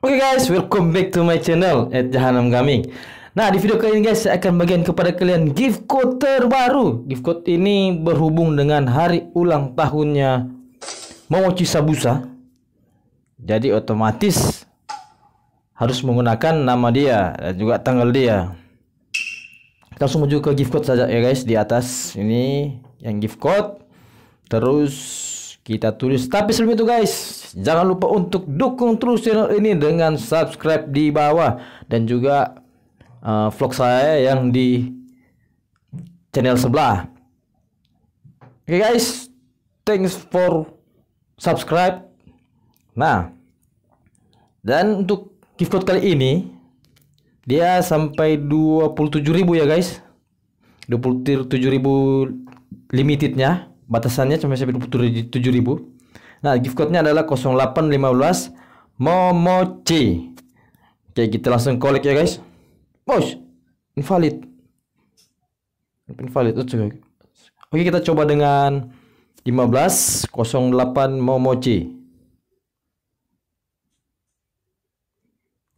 Oke okay guys, welcome back to my channel at Jahanam Gaming. Nah, di video kali ini guys saya akan bagian kepada kalian gift code terbaru. Gift code ini berhubung dengan hari ulang tahunnya Momochi Sabusa. Jadi otomatis harus menggunakan nama dia dan juga tanggal dia. Kita langsung menuju ke gift code saja ya guys di atas. Ini yang gift code. Terus kita tulis. Tapi sebelum itu guys, jangan lupa untuk dukung terus channel ini dengan subscribe di bawah dan juga uh, vlog saya yang di channel sebelah. Oke okay guys, thanks for subscribe. Nah, dan untuk gift code kali ini dia sampai 27.000 ya guys. 27.000 limitednya. Batasannya cuma sampai tujuh ribu. Nah, gift code-nya adalah 0815 Momoci. Oke, kita langsung collect ya, guys. Bos, invalid. Invalid. Oke, kita coba dengan 1508 Momoci.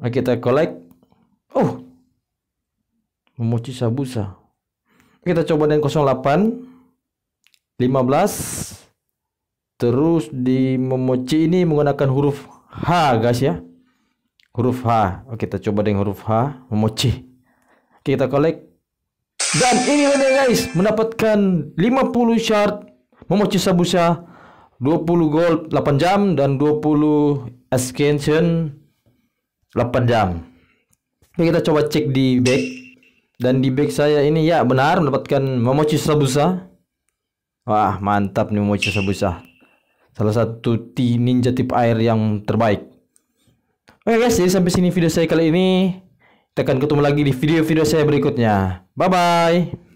Oke, kita collect. Oh. Momoci Sabusa. Kita coba dengan 08 15 terus di memoci ini menggunakan huruf H guys ya huruf H oke kita coba dengan huruf H memoci kita collect dan ini dia guys mendapatkan 50 shard memoci sabusa 20 gold 8 jam dan 20 extension 8 jam oke, kita coba cek di back dan di back saya ini ya benar mendapatkan memoci sabusa Wah, mantap nih Mochi Sabusa. Salah satu ti ninja tip air yang terbaik. Oke guys, jadi sampai sini video saya kali ini. Tekan ketemu lagi di video-video saya berikutnya. Bye-bye.